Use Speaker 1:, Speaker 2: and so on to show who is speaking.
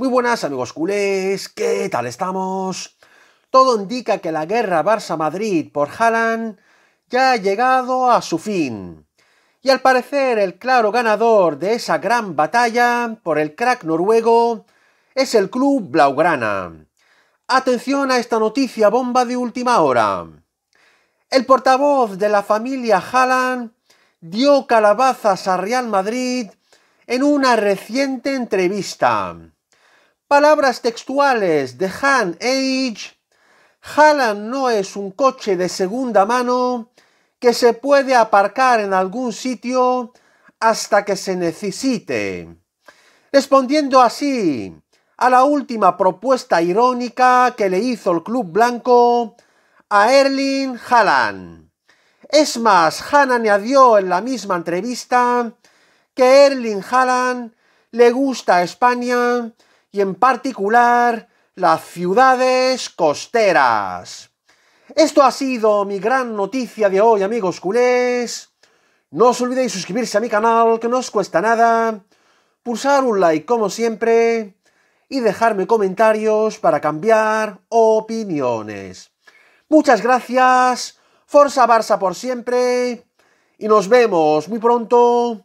Speaker 1: Muy buenas amigos culés, ¿qué tal estamos? Todo indica que la guerra Barça-Madrid por Haaland ya ha llegado a su fin. Y al parecer el claro ganador de esa gran batalla por el crack noruego es el club Blaugrana. Atención a esta noticia bomba de última hora. El portavoz de la familia Haaland dio calabazas a Real Madrid en una reciente entrevista. Palabras textuales de Han Age. Haaland no es un coche de segunda mano que se puede aparcar en algún sitio hasta que se necesite. Respondiendo así a la última propuesta irónica que le hizo el club blanco a Erling Haaland. Es más, Han añadió en la misma entrevista que Erling Haaland le gusta a España y en particular las ciudades costeras. Esto ha sido mi gran noticia de hoy, amigos culés. No os olvidéis suscribirse a mi canal, que no os cuesta nada, pulsar un like como siempre y dejarme comentarios para cambiar opiniones. Muchas gracias, Forza Barça por siempre y nos vemos muy pronto